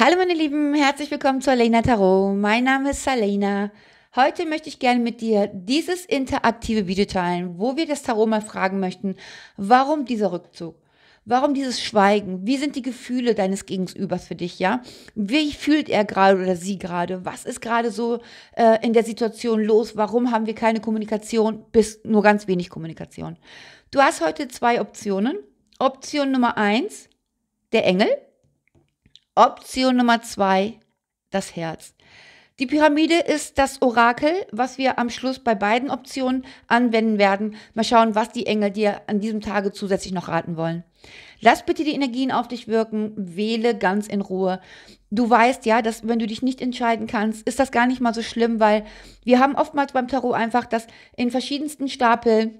Hallo meine Lieben, herzlich willkommen zu Alena Tarot. Mein Name ist Salena. Heute möchte ich gerne mit dir dieses interaktive Video teilen, wo wir das Tarot mal fragen möchten, warum dieser Rückzug? Warum dieses Schweigen? Wie sind die Gefühle deines Gegenübers für dich, ja? Wie fühlt er gerade oder sie gerade? Was ist gerade so äh, in der Situation los? Warum haben wir keine Kommunikation bis nur ganz wenig Kommunikation? Du hast heute zwei Optionen. Option Nummer eins, der Engel Option Nummer zwei, das Herz. Die Pyramide ist das Orakel, was wir am Schluss bei beiden Optionen anwenden werden. Mal schauen, was die Engel dir an diesem Tage zusätzlich noch raten wollen. Lass bitte die Energien auf dich wirken, wähle ganz in Ruhe. Du weißt ja, dass wenn du dich nicht entscheiden kannst, ist das gar nicht mal so schlimm, weil wir haben oftmals beim Tarot einfach das in verschiedensten Stapeln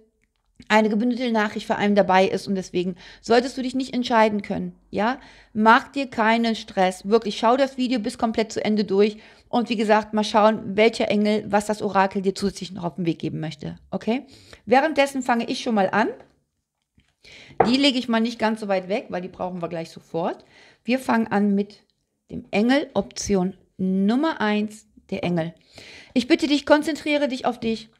eine gebündelte Nachricht vor allem dabei ist und deswegen solltest du dich nicht entscheiden können, ja? Mach dir keinen Stress, wirklich, schau das Video bis komplett zu Ende durch und wie gesagt, mal schauen, welcher Engel, was das Orakel dir zusätzlich noch auf den Weg geben möchte, okay? Währenddessen fange ich schon mal an. Die lege ich mal nicht ganz so weit weg, weil die brauchen wir gleich sofort. Wir fangen an mit dem Engel, Option Nummer eins der Engel. Ich bitte dich, konzentriere dich auf dich.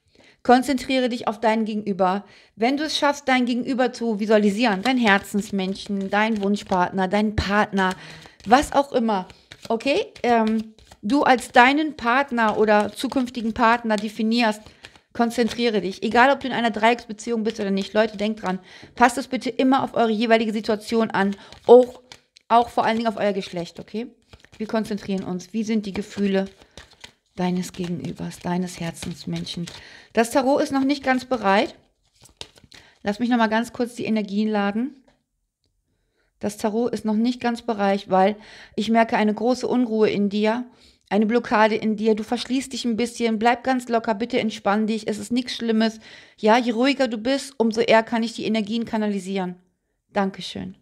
Konzentriere dich auf dein Gegenüber. Wenn du es schaffst, dein Gegenüber zu visualisieren, dein Herzensmenschen, dein Wunschpartner, dein Partner, was auch immer, okay? Ähm, du als deinen Partner oder zukünftigen Partner definierst, konzentriere dich. Egal, ob du in einer Dreiecksbeziehung bist oder nicht. Leute, denkt dran. Passt es bitte immer auf eure jeweilige Situation an. Auch, auch vor allen Dingen auf euer Geschlecht, okay? Wir konzentrieren uns. Wie sind die Gefühle? deines Gegenübers, deines Herzensmenschen. Das Tarot ist noch nicht ganz bereit. Lass mich noch mal ganz kurz die Energien laden. Das Tarot ist noch nicht ganz bereit, weil ich merke eine große Unruhe in dir, eine Blockade in dir. Du verschließt dich ein bisschen, bleib ganz locker, bitte entspann dich. Es ist nichts Schlimmes. Ja, je ruhiger du bist, umso eher kann ich die Energien kanalisieren. Dankeschön.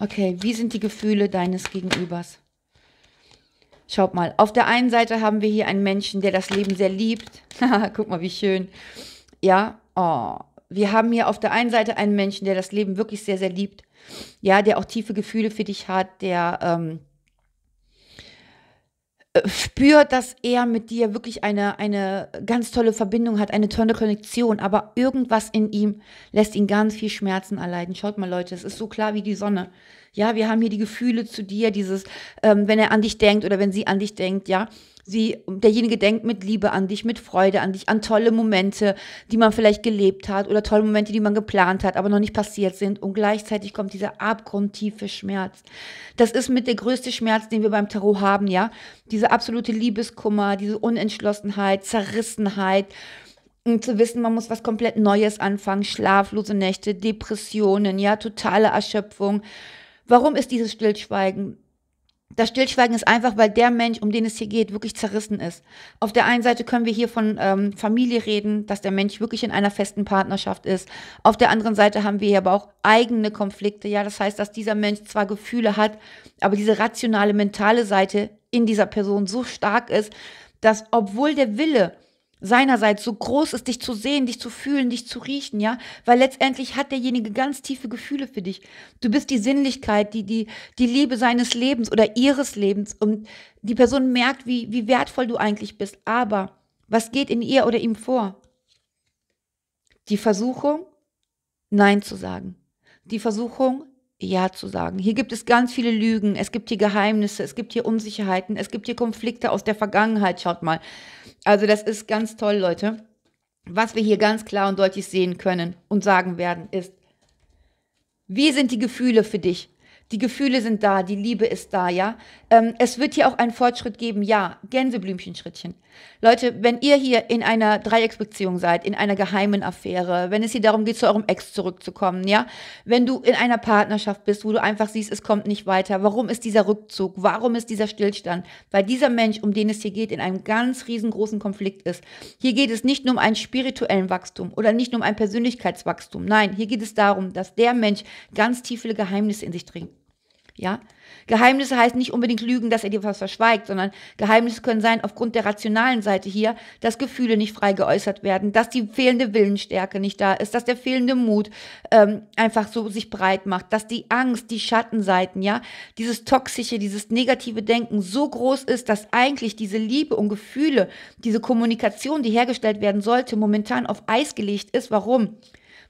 Okay, wie sind die Gefühle deines Gegenübers? Schaut mal, auf der einen Seite haben wir hier einen Menschen, der das Leben sehr liebt. Guck mal, wie schön. Ja, oh. wir haben hier auf der einen Seite einen Menschen, der das Leben wirklich sehr, sehr liebt. Ja, der auch tiefe Gefühle für dich hat, der ähm, äh, spürt, dass er mit dir wirklich eine, eine ganz tolle Verbindung hat, eine tolle Konnektion, aber irgendwas in ihm lässt ihn ganz viel Schmerzen erleiden. Schaut mal, Leute, es ist so klar wie die Sonne. Ja, wir haben hier die Gefühle zu dir, dieses, ähm, wenn er an dich denkt oder wenn sie an dich denkt, ja. Sie, derjenige denkt mit Liebe an dich, mit Freude an dich, an tolle Momente, die man vielleicht gelebt hat oder tolle Momente, die man geplant hat, aber noch nicht passiert sind. Und gleichzeitig kommt dieser abgrundtiefe Schmerz. Das ist mit der größte Schmerz, den wir beim Tarot haben, ja. Diese absolute Liebeskummer, diese Unentschlossenheit, Zerrissenheit. Und zu wissen, man muss was komplett Neues anfangen, schlaflose Nächte, Depressionen, ja, totale Erschöpfung. Warum ist dieses Stillschweigen? Das Stillschweigen ist einfach, weil der Mensch, um den es hier geht, wirklich zerrissen ist. Auf der einen Seite können wir hier von ähm, Familie reden, dass der Mensch wirklich in einer festen Partnerschaft ist. Auf der anderen Seite haben wir hier aber auch eigene Konflikte. Ja, das heißt, dass dieser Mensch zwar Gefühle hat, aber diese rationale, mentale Seite in dieser Person so stark ist, dass obwohl der Wille seinerseits so groß ist, dich zu sehen, dich zu fühlen, dich zu riechen, ja? Weil letztendlich hat derjenige ganz tiefe Gefühle für dich. Du bist die Sinnlichkeit, die, die, die Liebe seines Lebens oder ihres Lebens und die Person merkt, wie, wie wertvoll du eigentlich bist. Aber was geht in ihr oder ihm vor? Die Versuchung, Nein zu sagen. Die Versuchung, ja zu sagen. Hier gibt es ganz viele Lügen, es gibt hier Geheimnisse, es gibt hier Unsicherheiten, es gibt hier Konflikte aus der Vergangenheit, schaut mal. Also das ist ganz toll, Leute. Was wir hier ganz klar und deutlich sehen können und sagen werden, ist, wie sind die Gefühle für dich? Die Gefühle sind da, die Liebe ist da, ja. Ähm, es wird hier auch einen Fortschritt geben, ja. Gänseblümchen-Schrittchen. Leute, wenn ihr hier in einer Dreiecksbeziehung seid, in einer geheimen Affäre, wenn es hier darum geht, zu eurem Ex zurückzukommen, ja, wenn du in einer Partnerschaft bist, wo du einfach siehst, es kommt nicht weiter, warum ist dieser Rückzug, warum ist dieser Stillstand? Weil dieser Mensch, um den es hier geht, in einem ganz riesengroßen Konflikt ist. Hier geht es nicht nur um einen spirituellen Wachstum oder nicht nur um ein Persönlichkeitswachstum. Nein, hier geht es darum, dass der Mensch ganz tiefe Geheimnisse in sich trägt ja? Geheimnisse heißt nicht unbedingt Lügen, dass er dir was verschweigt, sondern Geheimnisse können sein, aufgrund der rationalen Seite hier, dass Gefühle nicht frei geäußert werden, dass die fehlende Willensstärke nicht da ist, dass der fehlende Mut ähm, einfach so sich breit macht, dass die Angst, die Schattenseiten, ja, dieses toxische, dieses negative Denken so groß ist, dass eigentlich diese Liebe und Gefühle, diese Kommunikation, die hergestellt werden sollte, momentan auf Eis gelegt ist. Warum?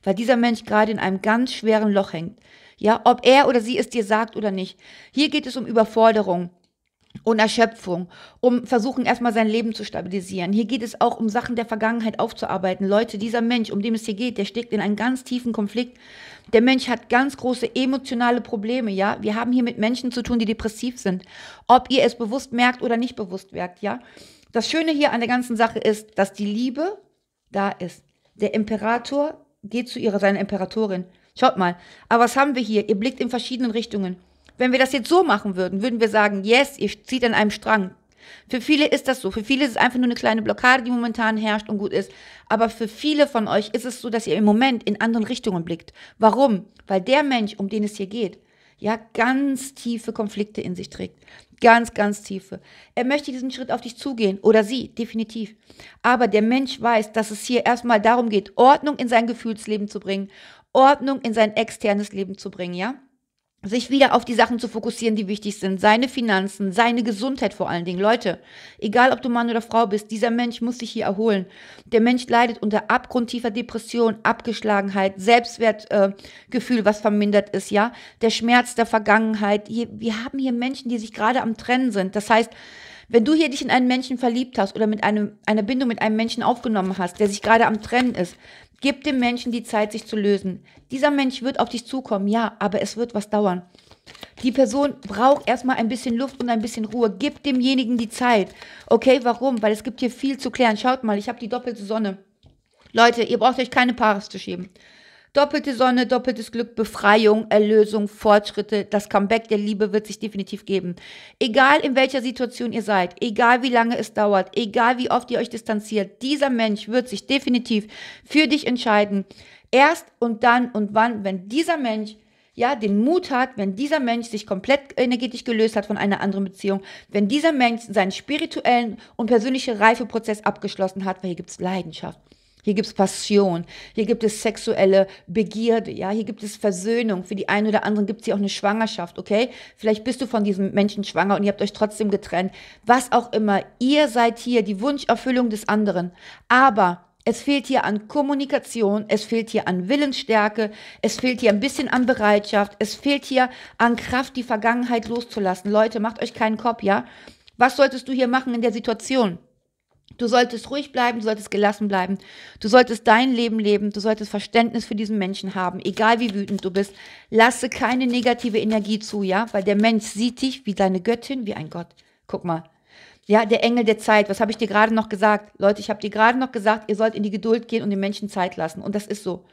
Weil dieser Mensch gerade in einem ganz schweren Loch hängt. Ja, ob er oder sie es dir sagt oder nicht. Hier geht es um Überforderung und Erschöpfung, um versuchen erstmal sein Leben zu stabilisieren. Hier geht es auch um Sachen der Vergangenheit aufzuarbeiten. Leute, dieser Mensch, um den es hier geht, der steckt in einen ganz tiefen Konflikt. Der Mensch hat ganz große emotionale Probleme, ja? Wir haben hier mit Menschen zu tun, die depressiv sind. Ob ihr es bewusst merkt oder nicht bewusst merkt, ja? Das Schöne hier an der ganzen Sache ist, dass die Liebe da ist. Der Imperator geht zu ihrer seiner Imperatorin. Schaut mal, aber was haben wir hier? Ihr blickt in verschiedenen Richtungen. Wenn wir das jetzt so machen würden, würden wir sagen, yes, ihr zieht an einem Strang. Für viele ist das so. Für viele ist es einfach nur eine kleine Blockade, die momentan herrscht und gut ist. Aber für viele von euch ist es so, dass ihr im Moment in anderen Richtungen blickt. Warum? Weil der Mensch, um den es hier geht, ja, ganz tiefe Konflikte in sich trägt. Ganz, ganz tiefe. Er möchte diesen Schritt auf dich zugehen oder sie, definitiv. Aber der Mensch weiß, dass es hier erstmal darum geht, Ordnung in sein Gefühlsleben zu bringen Ordnung in sein externes Leben zu bringen, ja? sich wieder auf die Sachen zu fokussieren, die wichtig sind. Seine Finanzen, seine Gesundheit vor allen Dingen. Leute, egal ob du Mann oder Frau bist, dieser Mensch muss sich hier erholen. Der Mensch leidet unter abgrundtiefer Depression, Abgeschlagenheit, Selbstwertgefühl, äh, was vermindert ist, ja. Der Schmerz der Vergangenheit. Hier, wir haben hier Menschen, die sich gerade am Trennen sind. Das heißt, wenn du hier dich in einen Menschen verliebt hast oder mit einem, einer Bindung mit einem Menschen aufgenommen hast, der sich gerade am Trennen ist, Gib dem Menschen die Zeit, sich zu lösen. Dieser Mensch wird auf dich zukommen, ja, aber es wird was dauern. Die Person braucht erstmal ein bisschen Luft und ein bisschen Ruhe. Gib demjenigen die Zeit. Okay, warum? Weil es gibt hier viel zu klären. Schaut mal, ich habe die doppelte Sonne. Leute, ihr braucht euch keine Paare zu schieben. Doppelte Sonne, doppeltes Glück, Befreiung, Erlösung, Fortschritte, das Comeback der Liebe wird sich definitiv geben. Egal in welcher Situation ihr seid, egal wie lange es dauert, egal wie oft ihr euch distanziert, dieser Mensch wird sich definitiv für dich entscheiden. Erst und dann und wann, wenn dieser Mensch ja, den Mut hat, wenn dieser Mensch sich komplett energetisch gelöst hat von einer anderen Beziehung, wenn dieser Mensch seinen spirituellen und persönlichen Reifeprozess abgeschlossen hat, weil hier gibt's Leidenschaft. Hier gibt es Passion, hier gibt es sexuelle Begierde, ja, hier gibt es Versöhnung. Für die einen oder anderen gibt es hier auch eine Schwangerschaft, okay? Vielleicht bist du von diesem Menschen schwanger und ihr habt euch trotzdem getrennt. Was auch immer, ihr seid hier die Wunscherfüllung des anderen. Aber es fehlt hier an Kommunikation, es fehlt hier an Willensstärke, es fehlt hier ein bisschen an Bereitschaft, es fehlt hier an Kraft, die Vergangenheit loszulassen. Leute, macht euch keinen Kopf, ja? Was solltest du hier machen in der Situation? Du solltest ruhig bleiben, du solltest gelassen bleiben, du solltest dein Leben leben, du solltest Verständnis für diesen Menschen haben, egal wie wütend du bist. Lasse keine negative Energie zu, ja, weil der Mensch sieht dich wie deine Göttin, wie ein Gott. Guck mal, ja, der Engel der Zeit, was habe ich dir gerade noch gesagt? Leute, ich habe dir gerade noch gesagt, ihr sollt in die Geduld gehen und den Menschen Zeit lassen. Und das ist so.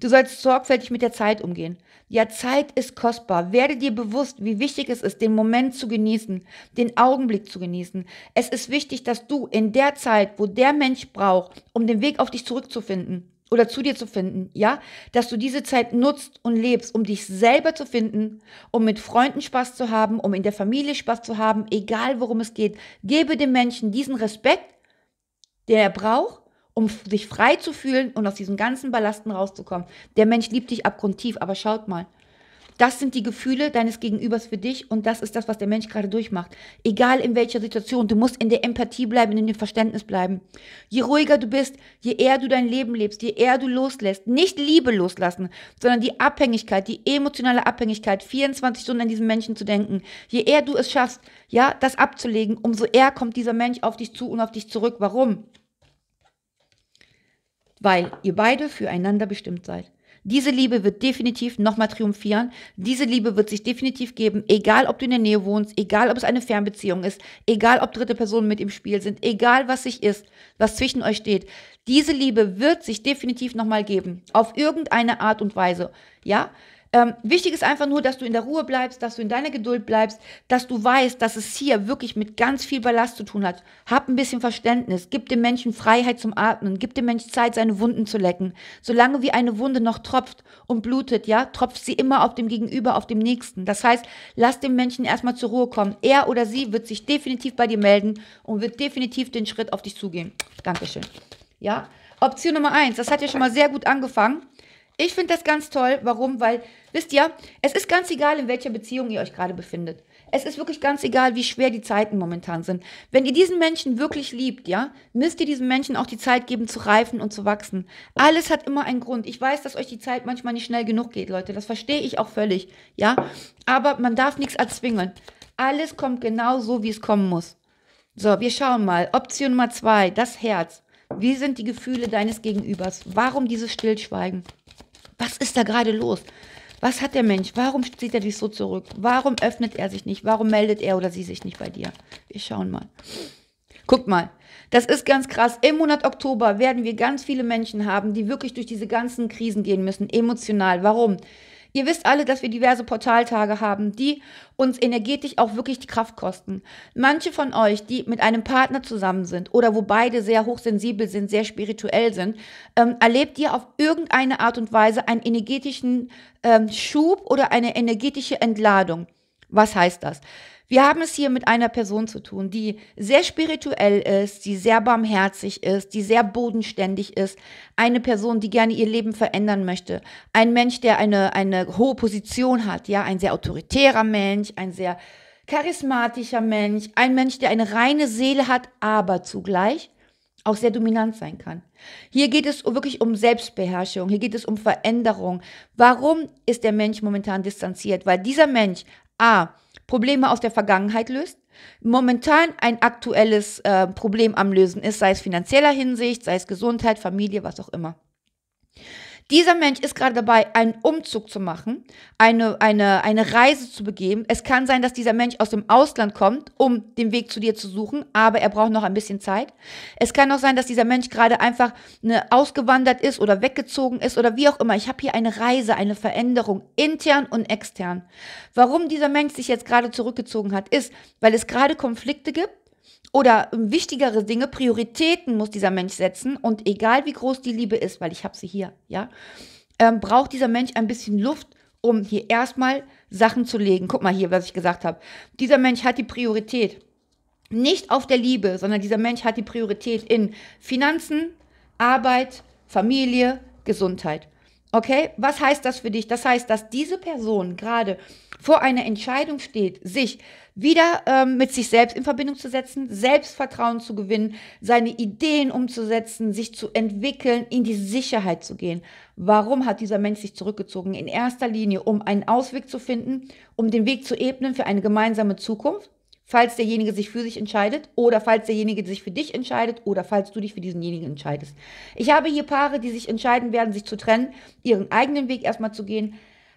Du sollst sorgfältig mit der Zeit umgehen. Ja, Zeit ist kostbar. Werde dir bewusst, wie wichtig es ist, den Moment zu genießen, den Augenblick zu genießen. Es ist wichtig, dass du in der Zeit, wo der Mensch braucht, um den Weg auf dich zurückzufinden, oder zu dir zu finden, ja, dass du diese Zeit nutzt und lebst, um dich selber zu finden, um mit Freunden Spaß zu haben, um in der Familie Spaß zu haben, egal worum es geht. Gebe dem Menschen diesen Respekt, den er braucht, um sich frei zu fühlen und aus diesen ganzen Ballasten rauszukommen. Der Mensch liebt dich abgrundtief, aber schaut mal, das sind die Gefühle deines Gegenübers für dich und das ist das, was der Mensch gerade durchmacht. Egal in welcher Situation, du musst in der Empathie bleiben, in dem Verständnis bleiben. Je ruhiger du bist, je eher du dein Leben lebst, je eher du loslässt, nicht Liebe loslassen, sondern die Abhängigkeit, die emotionale Abhängigkeit, 24 Stunden an diesen Menschen zu denken. Je eher du es schaffst, ja, das abzulegen, umso eher kommt dieser Mensch auf dich zu und auf dich zurück. Warum? Weil ihr beide füreinander bestimmt seid. Diese Liebe wird definitiv nochmal triumphieren. Diese Liebe wird sich definitiv geben, egal ob du in der Nähe wohnst, egal ob es eine Fernbeziehung ist, egal ob dritte Personen mit im Spiel sind, egal was sich ist, was zwischen euch steht. Diese Liebe wird sich definitiv nochmal geben. Auf irgendeine Art und Weise. Ja? Ähm, wichtig ist einfach nur, dass du in der Ruhe bleibst, dass du in deiner Geduld bleibst, dass du weißt, dass es hier wirklich mit ganz viel Ballast zu tun hat. Hab ein bisschen Verständnis, gib dem Menschen Freiheit zum Atmen, gib dem Menschen Zeit, seine Wunden zu lecken. Solange wie eine Wunde noch tropft und blutet, ja, tropft sie immer auf dem Gegenüber, auf dem Nächsten. Das heißt, lass dem Menschen erstmal zur Ruhe kommen. Er oder sie wird sich definitiv bei dir melden und wird definitiv den Schritt auf dich zugehen. Dankeschön. Ja, Option Nummer eins, das hat ja schon mal sehr gut angefangen. Ich finde das ganz toll. Warum? Weil, wisst ihr, es ist ganz egal, in welcher Beziehung ihr euch gerade befindet. Es ist wirklich ganz egal, wie schwer die Zeiten momentan sind. Wenn ihr diesen Menschen wirklich liebt, ja, müsst ihr diesen Menschen auch die Zeit geben, zu reifen und zu wachsen. Alles hat immer einen Grund. Ich weiß, dass euch die Zeit manchmal nicht schnell genug geht, Leute. Das verstehe ich auch völlig, ja. Aber man darf nichts erzwingen. Alles kommt genau so, wie es kommen muss. So, wir schauen mal. Option Nummer zwei, das Herz. Wie sind die Gefühle deines Gegenübers? Warum dieses Stillschweigen? Was ist da gerade los? Was hat der Mensch? Warum zieht er dich so zurück? Warum öffnet er sich nicht? Warum meldet er oder sie sich nicht bei dir? Wir schauen mal. Guckt mal, das ist ganz krass. Im Monat Oktober werden wir ganz viele Menschen haben, die wirklich durch diese ganzen Krisen gehen müssen, emotional. Warum? Ihr wisst alle, dass wir diverse Portaltage haben, die uns energetisch auch wirklich die Kraft kosten. Manche von euch, die mit einem Partner zusammen sind oder wo beide sehr hochsensibel sind, sehr spirituell sind, ähm, erlebt ihr auf irgendeine Art und Weise einen energetischen ähm, Schub oder eine energetische Entladung. Was heißt das? Wir haben es hier mit einer Person zu tun, die sehr spirituell ist, die sehr barmherzig ist, die sehr bodenständig ist, eine Person, die gerne ihr Leben verändern möchte, ein Mensch, der eine, eine hohe Position hat, ja, ein sehr autoritärer Mensch, ein sehr charismatischer Mensch, ein Mensch, der eine reine Seele hat, aber zugleich auch sehr dominant sein kann. Hier geht es wirklich um Selbstbeherrschung, hier geht es um Veränderung. Warum ist der Mensch momentan distanziert? Weil dieser Mensch A Probleme aus der Vergangenheit löst, momentan ein aktuelles äh, Problem am Lösen ist, sei es finanzieller Hinsicht, sei es Gesundheit, Familie, was auch immer. Dieser Mensch ist gerade dabei, einen Umzug zu machen, eine, eine, eine Reise zu begeben. Es kann sein, dass dieser Mensch aus dem Ausland kommt, um den Weg zu dir zu suchen, aber er braucht noch ein bisschen Zeit. Es kann auch sein, dass dieser Mensch gerade einfach ne, ausgewandert ist oder weggezogen ist oder wie auch immer. Ich habe hier eine Reise, eine Veränderung, intern und extern. Warum dieser Mensch sich jetzt gerade zurückgezogen hat, ist, weil es gerade Konflikte gibt oder wichtigere Dinge, Prioritäten muss dieser Mensch setzen und egal wie groß die Liebe ist, weil ich habe sie hier, ja, ähm, braucht dieser Mensch ein bisschen Luft, um hier erstmal Sachen zu legen. Guck mal hier, was ich gesagt habe. Dieser Mensch hat die Priorität nicht auf der Liebe, sondern dieser Mensch hat die Priorität in Finanzen, Arbeit, Familie, Gesundheit. Okay, was heißt das für dich? Das heißt, dass diese Person gerade vor einer Entscheidung steht, sich wieder ähm, mit sich selbst in Verbindung zu setzen, Selbstvertrauen zu gewinnen, seine Ideen umzusetzen, sich zu entwickeln, in die Sicherheit zu gehen. Warum hat dieser Mensch sich zurückgezogen? In erster Linie, um einen Ausweg zu finden, um den Weg zu ebnen für eine gemeinsame Zukunft falls derjenige sich für sich entscheidet oder falls derjenige sich für dich entscheidet oder falls du dich für diesenjenigen entscheidest. Ich habe hier Paare, die sich entscheiden werden, sich zu trennen, ihren eigenen Weg erstmal zu gehen.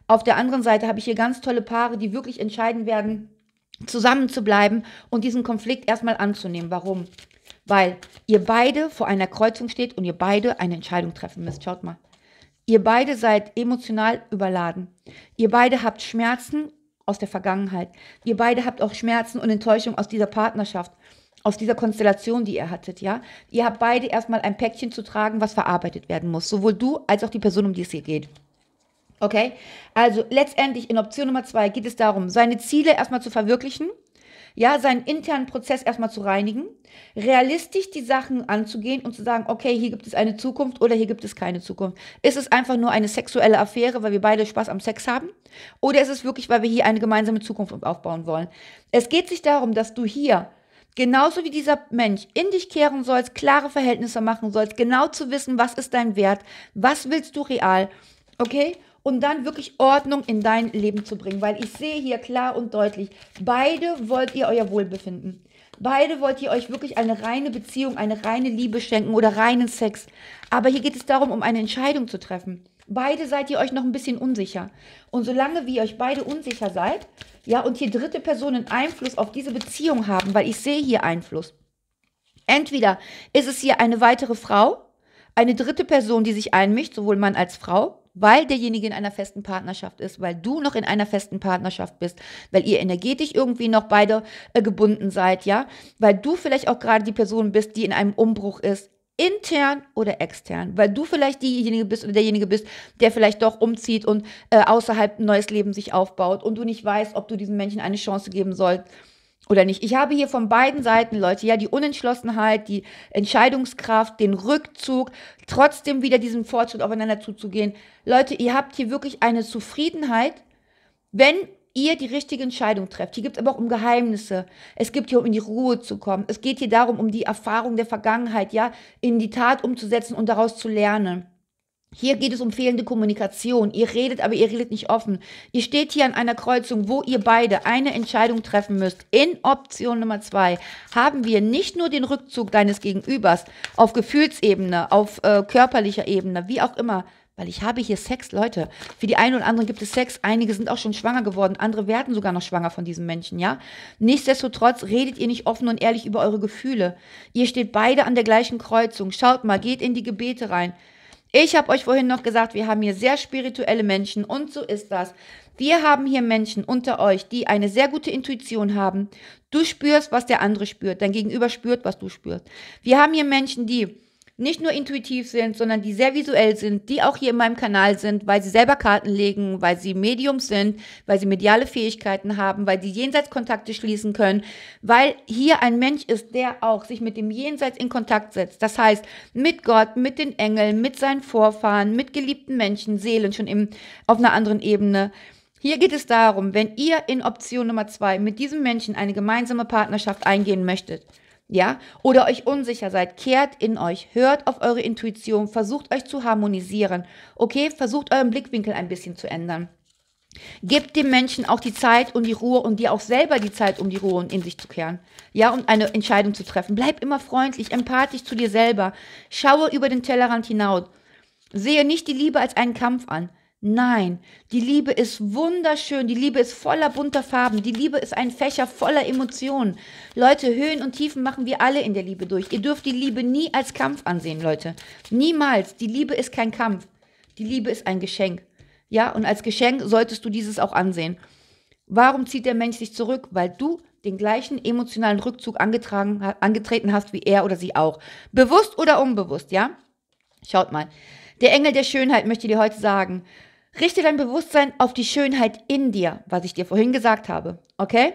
Auf der anderen Seite habe ich hier ganz tolle Paare, die wirklich entscheiden werden, zusammen zu bleiben und diesen Konflikt erstmal anzunehmen. Warum? Weil ihr beide vor einer Kreuzung steht und ihr beide eine Entscheidung treffen müsst. Schaut mal. Ihr beide seid emotional überladen. Ihr beide habt Schmerzen aus der Vergangenheit. Ihr beide habt auch Schmerzen und Enttäuschung aus dieser Partnerschaft, aus dieser Konstellation, die ihr hattet, ja? Ihr habt beide erstmal ein Päckchen zu tragen, was verarbeitet werden muss. Sowohl du als auch die Person, um die es hier geht. Okay? Also letztendlich in Option Nummer zwei geht es darum, seine Ziele erstmal zu verwirklichen ja, seinen internen Prozess erstmal zu reinigen, realistisch die Sachen anzugehen und zu sagen, okay, hier gibt es eine Zukunft oder hier gibt es keine Zukunft. Ist es einfach nur eine sexuelle Affäre, weil wir beide Spaß am Sex haben? Oder ist es wirklich, weil wir hier eine gemeinsame Zukunft aufbauen wollen? Es geht sich darum, dass du hier genauso wie dieser Mensch in dich kehren sollst, klare Verhältnisse machen sollst, genau zu wissen, was ist dein Wert, was willst du real, okay? und dann wirklich Ordnung in dein Leben zu bringen. Weil ich sehe hier klar und deutlich, beide wollt ihr euer Wohlbefinden. Beide wollt ihr euch wirklich eine reine Beziehung, eine reine Liebe schenken oder reinen Sex. Aber hier geht es darum, um eine Entscheidung zu treffen. Beide seid ihr euch noch ein bisschen unsicher. Und solange wie ihr euch beide unsicher seid, ja, und hier dritte Personen Einfluss auf diese Beziehung haben, weil ich sehe hier Einfluss. Entweder ist es hier eine weitere Frau, eine dritte Person, die sich einmischt, sowohl Mann als Frau, weil derjenige in einer festen Partnerschaft ist, weil du noch in einer festen Partnerschaft bist, weil ihr energetisch irgendwie noch beide äh, gebunden seid, ja, weil du vielleicht auch gerade die Person bist, die in einem Umbruch ist, intern oder extern, weil du vielleicht diejenige bist oder derjenige bist, der vielleicht doch umzieht und äh, außerhalb ein neues Leben sich aufbaut und du nicht weißt, ob du diesem Menschen eine Chance geben sollst oder nicht. Ich habe hier von beiden Seiten, Leute, ja, die Unentschlossenheit, die Entscheidungskraft, den Rückzug, trotzdem wieder diesen Fortschritt aufeinander zuzugehen. Leute, ihr habt hier wirklich eine Zufriedenheit, wenn ihr die richtige Entscheidung trefft. Hier gibt es aber auch um Geheimnisse. Es gibt hier um in die Ruhe zu kommen. Es geht hier darum, um die Erfahrung der Vergangenheit, ja, in die Tat umzusetzen und daraus zu lernen. Hier geht es um fehlende Kommunikation. Ihr redet, aber ihr redet nicht offen. Ihr steht hier an einer Kreuzung, wo ihr beide eine Entscheidung treffen müsst. In Option Nummer zwei haben wir nicht nur den Rückzug deines Gegenübers auf Gefühlsebene, auf äh, körperlicher Ebene, wie auch immer, weil ich habe hier Sex, Leute. Für die einen und anderen gibt es Sex. Einige sind auch schon schwanger geworden. Andere werden sogar noch schwanger von diesen Menschen, ja? Nichtsdestotrotz redet ihr nicht offen und ehrlich über eure Gefühle. Ihr steht beide an der gleichen Kreuzung. Schaut mal, geht in die Gebete rein. Ich habe euch vorhin noch gesagt, wir haben hier sehr spirituelle Menschen und so ist das. Wir haben hier Menschen unter euch, die eine sehr gute Intuition haben. Du spürst, was der andere spürt, dein Gegenüber spürt, was du spürst. Wir haben hier Menschen, die nicht nur intuitiv sind, sondern die sehr visuell sind, die auch hier in meinem Kanal sind, weil sie selber Karten legen, weil sie Mediums sind, weil sie mediale Fähigkeiten haben, weil sie Jenseitskontakte schließen können, weil hier ein Mensch ist, der auch sich mit dem Jenseits in Kontakt setzt. Das heißt, mit Gott, mit den Engeln, mit seinen Vorfahren, mit geliebten Menschen, Seelen schon im, auf einer anderen Ebene. Hier geht es darum, wenn ihr in Option Nummer zwei mit diesem Menschen eine gemeinsame Partnerschaft eingehen möchtet, ja, oder euch unsicher seid, kehrt in euch, hört auf eure Intuition, versucht euch zu harmonisieren, okay, versucht euren Blickwinkel ein bisschen zu ändern. Gebt dem Menschen auch die Zeit und die Ruhe und dir auch selber die Zeit, um die Ruhe und in sich zu kehren. Ja, und eine Entscheidung zu treffen. Bleib immer freundlich, empathisch zu dir selber. Schaue über den Tellerrand hinaus. Sehe nicht die Liebe als einen Kampf an. Nein, die Liebe ist wunderschön, die Liebe ist voller bunter Farben, die Liebe ist ein Fächer voller Emotionen. Leute, Höhen und Tiefen machen wir alle in der Liebe durch. Ihr dürft die Liebe nie als Kampf ansehen, Leute. Niemals. Die Liebe ist kein Kampf. Die Liebe ist ein Geschenk. Ja, und als Geschenk solltest du dieses auch ansehen. Warum zieht der Mensch sich zurück? Weil du den gleichen emotionalen Rückzug angetragen, angetreten hast wie er oder sie auch. Bewusst oder unbewusst, ja? Schaut mal. Der Engel der Schönheit möchte dir heute sagen, Richte dein Bewusstsein auf die Schönheit in dir, was ich dir vorhin gesagt habe. Okay?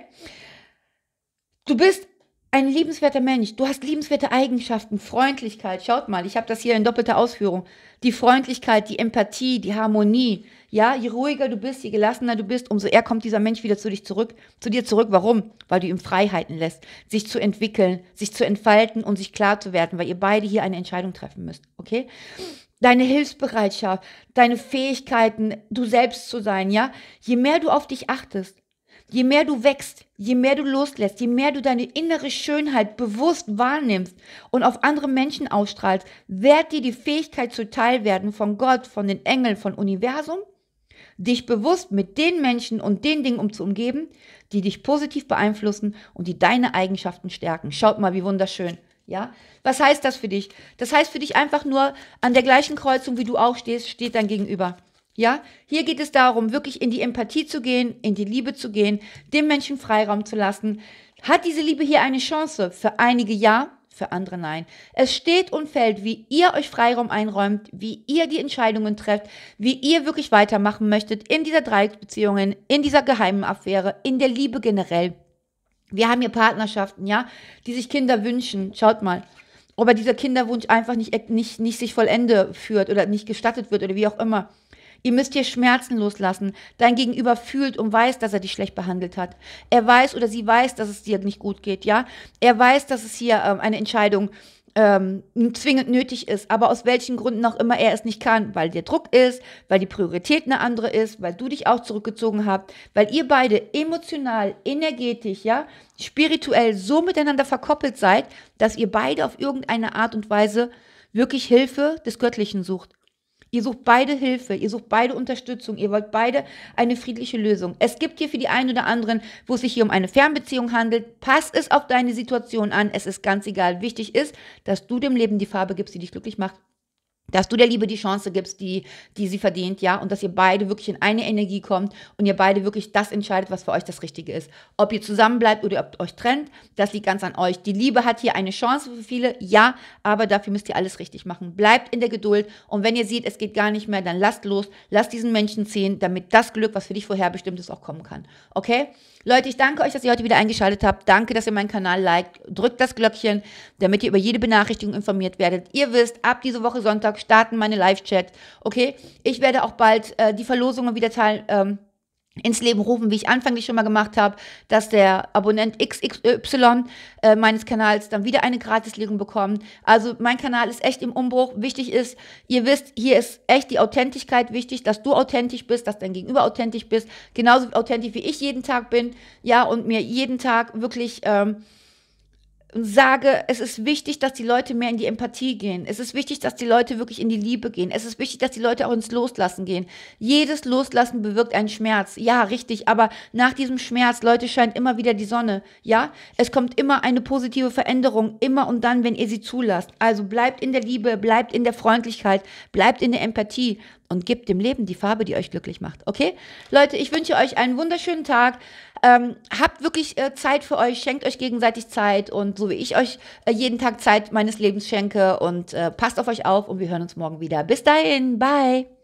Du bist ein liebenswerter Mensch. Du hast liebenswerte Eigenschaften, Freundlichkeit. Schaut mal, ich habe das hier in doppelter Ausführung. Die Freundlichkeit, die Empathie, die Harmonie. Ja, je ruhiger du bist, je gelassener du bist, umso eher kommt dieser Mensch wieder zu dich zurück, zu dir zurück. Warum? Weil du ihm Freiheiten lässt, sich zu entwickeln, sich zu entfalten und sich klar zu werden, weil ihr beide hier eine Entscheidung treffen müsst. Okay? deine Hilfsbereitschaft, deine Fähigkeiten, du selbst zu sein, ja? Je mehr du auf dich achtest, je mehr du wächst, je mehr du loslässt, je mehr du deine innere Schönheit bewusst wahrnimmst und auf andere Menschen ausstrahlst, wird dir die Fähigkeit zuteil werden von Gott, von den Engeln, von Universum, dich bewusst mit den Menschen und den Dingen um zu umgeben, die dich positiv beeinflussen und die deine Eigenschaften stärken. Schaut mal, wie wunderschön. Ja, was heißt das für dich? Das heißt für dich einfach nur, an der gleichen Kreuzung, wie du auch stehst, steht dein Gegenüber. Ja, hier geht es darum, wirklich in die Empathie zu gehen, in die Liebe zu gehen, dem Menschen Freiraum zu lassen. Hat diese Liebe hier eine Chance? Für einige ja, für andere nein. Es steht und fällt, wie ihr euch Freiraum einräumt, wie ihr die Entscheidungen trefft, wie ihr wirklich weitermachen möchtet in dieser Dreiecksbeziehungen, in dieser geheimen Affäre, in der Liebe generell. Wir haben hier Partnerschaften, ja, die sich Kinder wünschen. Schaut mal. Aber dieser Kinderwunsch einfach nicht, äh, nicht, nicht sich vollende führt oder nicht gestattet wird oder wie auch immer. Ihr müsst hier Schmerzen loslassen. Dein Gegenüber fühlt und weiß, dass er dich schlecht behandelt hat. Er weiß oder sie weiß, dass es dir nicht gut geht, ja. Er weiß, dass es hier ähm, eine Entscheidung ist ähm, zwingend nötig ist, aber aus welchen Gründen auch immer er es nicht kann, weil der Druck ist, weil die Priorität eine andere ist, weil du dich auch zurückgezogen habt, weil ihr beide emotional, energetisch, ja, spirituell so miteinander verkoppelt seid, dass ihr beide auf irgendeine Art und Weise wirklich Hilfe des Göttlichen sucht. Ihr sucht beide Hilfe, ihr sucht beide Unterstützung, ihr wollt beide eine friedliche Lösung. Es gibt hier für die einen oder anderen, wo es sich hier um eine Fernbeziehung handelt, passt es auf deine Situation an. Es ist ganz egal. Wichtig ist, dass du dem Leben die Farbe gibst, die dich glücklich macht dass du der Liebe die Chance gibst, die, die sie verdient, ja, und dass ihr beide wirklich in eine Energie kommt und ihr beide wirklich das entscheidet, was für euch das Richtige ist. Ob ihr zusammen bleibt oder ob ihr euch trennt, das liegt ganz an euch. Die Liebe hat hier eine Chance für viele, ja, aber dafür müsst ihr alles richtig machen. Bleibt in der Geduld und wenn ihr seht, es geht gar nicht mehr, dann lasst los, lasst diesen Menschen ziehen, damit das Glück, was für dich vorherbestimmt ist, auch kommen kann. Okay? Leute, ich danke euch, dass ihr heute wieder eingeschaltet habt. Danke, dass ihr meinen Kanal liked. Drückt das Glöckchen, damit ihr über jede Benachrichtigung informiert werdet. Ihr wisst, ab diese Woche Sonntag starten meine live chat Okay, ich werde auch bald äh, die Verlosungen wieder teilen. Ähm, ins Leben rufen, wie ich anfänglich schon mal gemacht habe, dass der Abonnent XY äh, meines Kanals dann wieder eine Gratislegung bekommt. Also mein Kanal ist echt im Umbruch. Wichtig ist, ihr wisst, hier ist echt die Authentigkeit wichtig, dass du authentisch bist, dass dein Gegenüber authentisch bist, genauso authentisch wie ich jeden Tag bin, ja, und mir jeden Tag wirklich ähm, sage, es ist wichtig, dass die Leute mehr in die Empathie gehen. Es ist wichtig, dass die Leute wirklich in die Liebe gehen. Es ist wichtig, dass die Leute auch ins Loslassen gehen. Jedes Loslassen bewirkt einen Schmerz. Ja, richtig, aber nach diesem Schmerz, Leute, scheint immer wieder die Sonne. Ja, es kommt immer eine positive Veränderung, immer und dann, wenn ihr sie zulasst. Also bleibt in der Liebe, bleibt in der Freundlichkeit, bleibt in der Empathie und gebt dem Leben die Farbe, die euch glücklich macht. Okay? Leute, ich wünsche euch einen wunderschönen Tag. Ähm, habt wirklich äh, Zeit für euch, schenkt euch gegenseitig Zeit und so wie ich euch äh, jeden Tag Zeit meines Lebens schenke und äh, passt auf euch auf und wir hören uns morgen wieder. Bis dahin, bye.